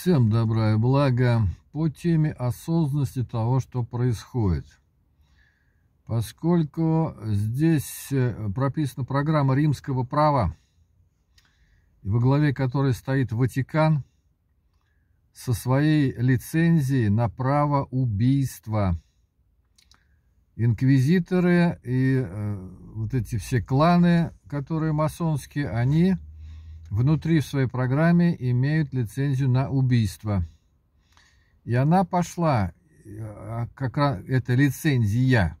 Всем добра и блага по теме осознанности того, что происходит. Поскольку здесь э, прописана программа римского права, во главе которой стоит Ватикан, со своей лицензией на право убийства. Инквизиторы и э, вот эти все кланы, которые масонские, они внутри в своей программе имеют лицензию на убийство. И она пошла, а, как раз это лицензия,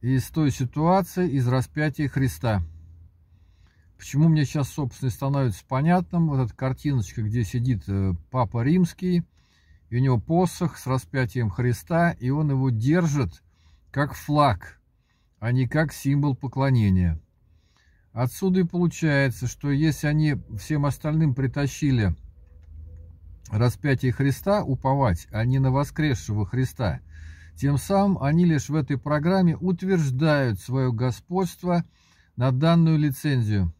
из той ситуации, из распятия Христа. Почему мне сейчас, собственно, становится понятным, вот эта картиночка, где сидит э, Папа Римский, и у него посох с распятием Христа, и он его держит как флаг, а не как символ поклонения. Отсюда и получается, что если они всем остальным притащили распятие Христа, уповать, а не на воскресшего Христа, тем самым они лишь в этой программе утверждают свое господство на данную лицензию.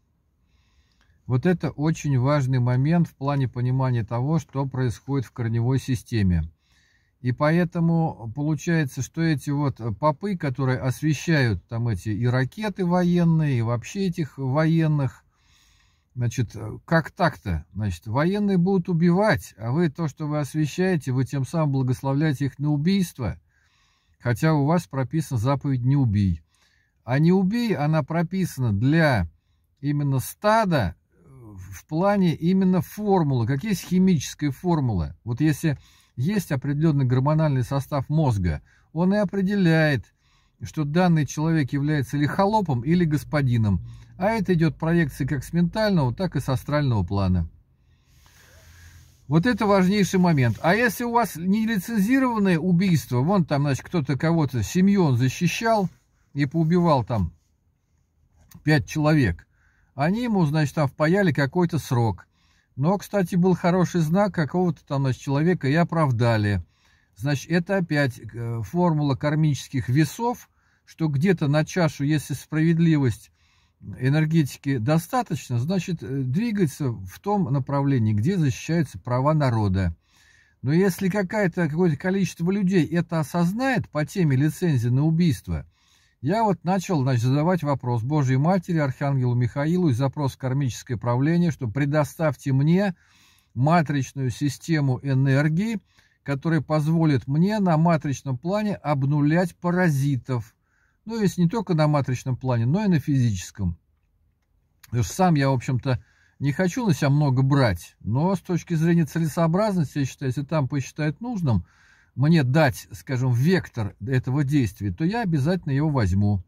Вот это очень важный момент в плане понимания того, что происходит в корневой системе. И поэтому получается, что эти вот э, попы, которые освещают там эти и ракеты военные, и вообще этих военных, значит, э, как так-то? Значит, военные будут убивать, а вы то, что вы освещаете, вы тем самым благословляете их на убийство, хотя у вас прописана заповедь «не убий». А «не убий» она прописана для именно стада э, в плане именно формулы. Как есть химическая формула? Вот если есть определенный гормональный состав мозга. Он и определяет, что данный человек является ли холопом, или господином. А это идет проекции как с ментального, так и с астрального плана. Вот это важнейший момент. А если у вас нелицензированное убийство, вон там, значит, кто-то кого-то, семью он защищал и поубивал там пять человек, они ему, значит, там впаяли какой-то срок. Но, кстати, был хороший знак какого-то там значит, человека и оправдали. Значит, это опять э, формула кармических весов, что где-то на чашу, если справедливость энергетики достаточно, значит, э, двигается в том направлении, где защищаются права народа. Но если какое-то количество людей это осознает по теме лицензии на убийство – я вот начал значит, задавать вопрос Божьей Матери, Архангелу Михаилу и запрос в кармическое правление, что предоставьте мне матричную систему энергии, которая позволит мне на матричном плане обнулять паразитов. Ну, есть не только на матричном плане, но и на физическом. Потому сам я, в общем-то, не хочу на себя много брать, но с точки зрения целесообразности, я считаю, если там посчитают нужным – мне дать, скажем, вектор этого действия, то я обязательно его возьму.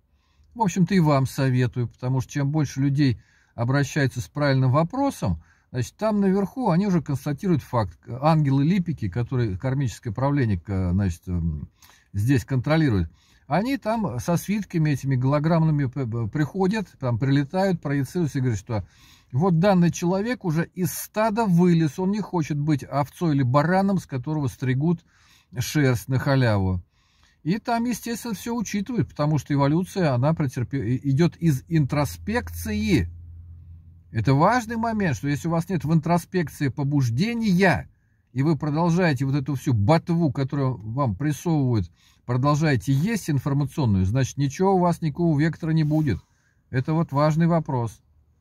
В общем-то и вам советую, потому что чем больше людей обращаются с правильным вопросом, значит, там наверху они уже констатируют факт. Ангелы-липики, которые кармическое правление э, значит, эм, здесь контролируют, они там со свитками этими голограммными приходят, там прилетают, проецируются и говорят, что вот данный человек уже из стада вылез, он не хочет быть овцой или бараном, с которого стригут шерсть на халяву. И там, естественно, все учитывают, потому что эволюция, она претерп... идет из интроспекции. Это важный момент, что если у вас нет в интроспекции побуждения, и вы продолжаете вот эту всю ботву, которую вам прессовывают, продолжаете есть информационную, значит, ничего у вас, никакого вектора не будет. Это вот важный вопрос.